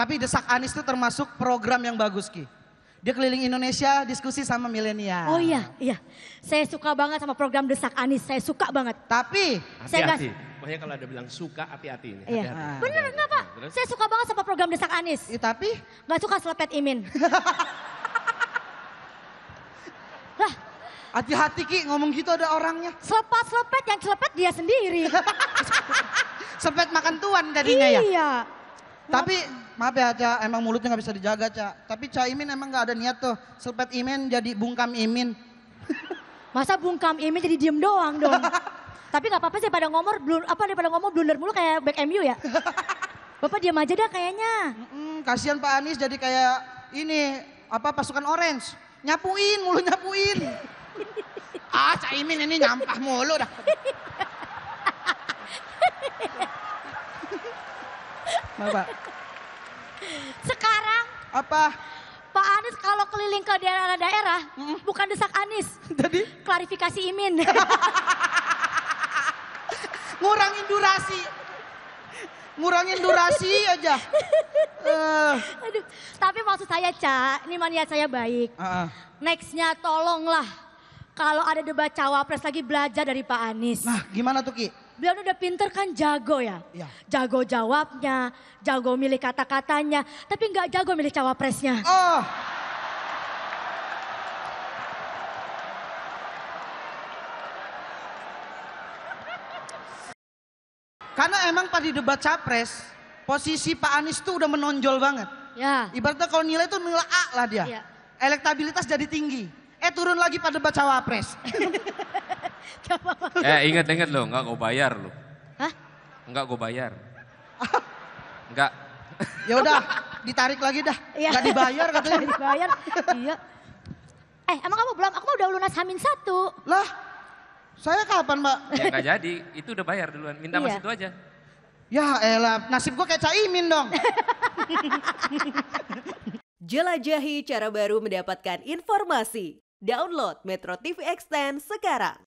Tapi Desak Anis itu termasuk program yang bagus Ki. Dia keliling Indonesia diskusi sama milenial. Oh iya, iya. Saya suka banget sama program Desak Anis, saya suka banget. Tapi hati-hati. saya hati. Makanya kalau ada bilang suka hati-hati ini. Iya. Hati -hati. Bener enggak Pak? Terus? Saya suka banget sama program Desak Anis. Ya, tapi nggak suka selepet Imin. lah, hati-hati Ki ngomong gitu ada orangnya. Selepet-selepet yang selepet dia sendiri. selepet makan tuan tadinya iya. ya. Iya. Tapi maaf ya cak, emang mulutnya nggak bisa dijaga cak. Tapi cak Imin emang nggak ada niat tuh selpet Imin jadi bungkam Imin. Masa bungkam Imin jadi diem doang dong. Tapi nggak apa-apa sih pada ngomor blur, apa pada ngomor blunder mulu kayak back MU ya. Bapak diam aja dah kayaknya. Mm -mm, kasihan Pak Anies jadi kayak ini apa pasukan orange. Nyapuin mulu nyapuin. ah cak Imin ini nyampah mulu dah. Bapak. Sekarang. Apa? Pak Anies kalau keliling ke daerah-daerah, hmm. bukan desak Anies. Jadi? Klarifikasi Imin. Ngurangin durasi. Ngurangin durasi aja. Uh. Aduh, tapi maksud saya, Ca, ini maniat saya baik. Uh -uh. Nextnya tolonglah kalau ada debat cawapres lagi belajar dari Pak Anies. Nah, gimana tuh Ki? beliau udah pinter kan jago ya. ya. Jago jawabnya, jago milih kata-katanya, tapi nggak jago milih cawapresnya. Oh. Karena emang pas di debat capres, posisi Pak Anies tuh udah menonjol banget. Ya. Ibaratnya kalau nilai itu nilai A lah dia. Ya. Elektabilitas jadi tinggi. Eh turun lagi pada debat cawapres. Ya Eh ingat-ingat lo, enggak gue bayar lo, Hah? Enggak gue bayar. enggak. ya udah, ditarik lagi dah. Iya. dibayar katanya. Enggak dibayar. iya. Eh, emang kamu belum? Aku mau udah lunas Hamin satu. Lah, saya kapan mbak? Ya nggak jadi, itu udah bayar duluan. Minta iya. mas itu aja. Ya elah, nasib gue kayak caimin dong. Jelajahi cara baru mendapatkan informasi. Download Metro TV Extend sekarang.